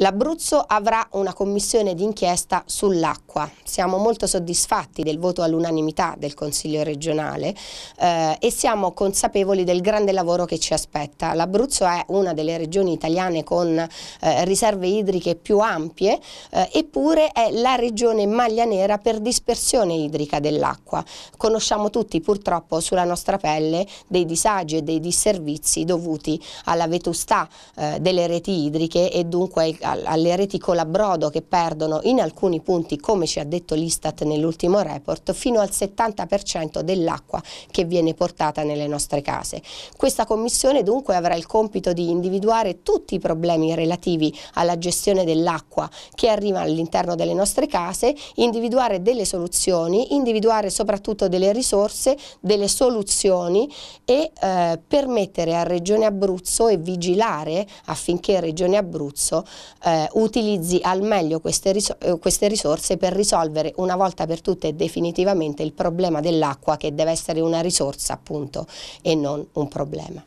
L'Abruzzo avrà una commissione d'inchiesta sull'acqua. Siamo molto soddisfatti del voto all'unanimità del Consiglio regionale eh, e siamo consapevoli del grande lavoro che ci aspetta. L'Abruzzo è una delle regioni italiane con eh, riserve idriche più ampie, eh, eppure è la regione maglia nera per dispersione idrica dell'acqua. Conosciamo tutti purtroppo sulla nostra pelle dei disagi e dei disservizi dovuti alla vetustà eh, delle reti idriche e dunque alle reti colabrodo che perdono in alcuni punti, come ci ha detto l'Istat nell'ultimo report, fino al 70% dell'acqua che viene portata nelle nostre case. Questa commissione dunque avrà il compito di individuare tutti i problemi relativi alla gestione dell'acqua che arriva all'interno delle nostre case, individuare delle soluzioni, individuare soprattutto delle risorse, delle soluzioni e eh, permettere a Regione Abruzzo e vigilare affinché Regione Abruzzo eh, utilizzi al meglio queste, ris eh, queste, risorse per risolvere una volta per tutte e definitivamente il problema dell'acqua che deve essere una risorsa appunto e non un problema.